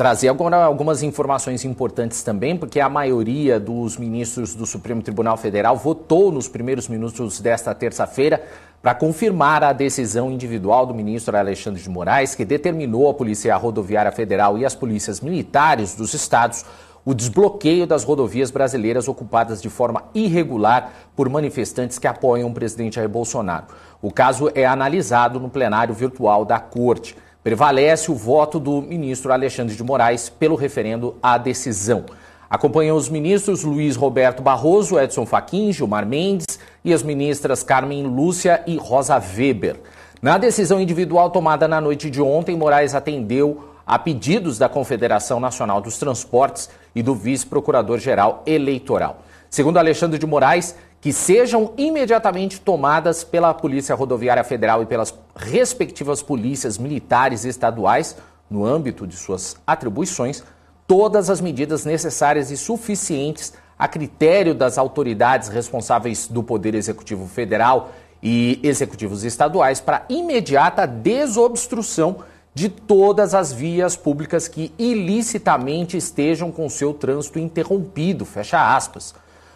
trazer agora algumas informações importantes também, porque a maioria dos ministros do Supremo Tribunal Federal votou nos primeiros minutos desta terça-feira para confirmar a decisão individual do ministro Alexandre de Moraes, que determinou à Polícia Rodoviária Federal e às polícias militares dos estados o desbloqueio das rodovias brasileiras ocupadas de forma irregular por manifestantes que apoiam o presidente Jair Bolsonaro. O caso é analisado no plenário virtual da Corte. Prevalece o voto do ministro Alexandre de Moraes pelo referendo à decisão. Acompanham os ministros Luiz Roberto Barroso, Edson Fachin, Gilmar Mendes e as ministras Carmen Lúcia e Rosa Weber. Na decisão individual tomada na noite de ontem, Moraes atendeu a pedidos da Confederação Nacional dos Transportes e do vice-procurador-geral eleitoral. Segundo Alexandre de Moraes, que sejam imediatamente tomadas pela Polícia Rodoviária Federal e pelas respectivas polícias militares estaduais, no âmbito de suas atribuições, todas as medidas necessárias e suficientes a critério das autoridades responsáveis do Poder Executivo Federal e executivos estaduais para imediata desobstrução de todas as vias públicas que ilicitamente estejam com seu trânsito interrompido, fecha aspas.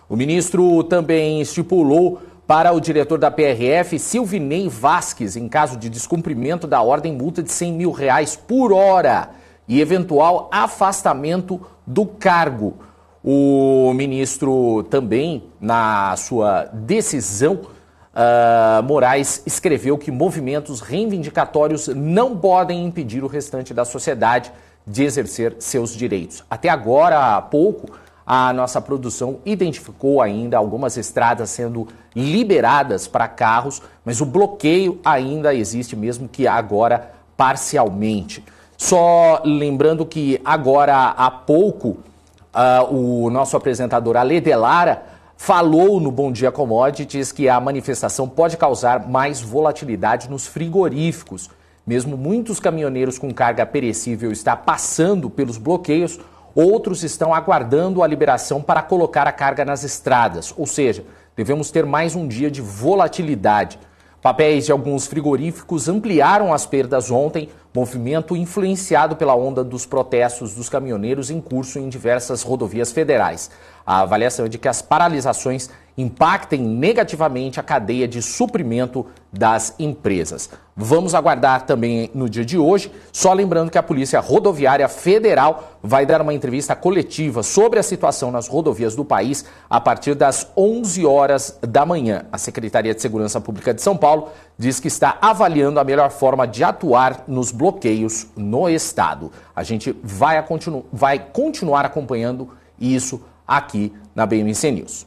O ministro também estipulou para o diretor da PRF, Silvinei Vasques, em caso de descumprimento da ordem, multa de 100 mil reais por hora e eventual afastamento do cargo. O ministro também, na sua decisão, uh, Moraes escreveu que movimentos reivindicatórios não podem impedir o restante da sociedade de exercer seus direitos. Até agora, há pouco, a nossa produção identificou ainda algumas estradas sendo liberadas para carros, mas o bloqueio ainda existe, mesmo que agora parcialmente. Só lembrando que agora há pouco uh, o nosso apresentador Ale Delara falou no Bom Dia Commodities que a manifestação pode causar mais volatilidade nos frigoríficos. Mesmo muitos caminhoneiros com carga perecível está passando pelos bloqueios, Outros estão aguardando a liberação para colocar a carga nas estradas, ou seja, devemos ter mais um dia de volatilidade. Papéis de alguns frigoríficos ampliaram as perdas ontem, movimento influenciado pela onda dos protestos dos caminhoneiros em curso em diversas rodovias federais. A avaliação é de que as paralisações impactem negativamente a cadeia de suprimento das empresas. Vamos aguardar também no dia de hoje. Só lembrando que a Polícia Rodoviária Federal vai dar uma entrevista coletiva sobre a situação nas rodovias do país a partir das 11 horas da manhã. A Secretaria de Segurança Pública de São Paulo diz que está avaliando a melhor forma de atuar nos bloqueios no estado. A gente vai, a continu vai continuar acompanhando isso aqui na BMC News.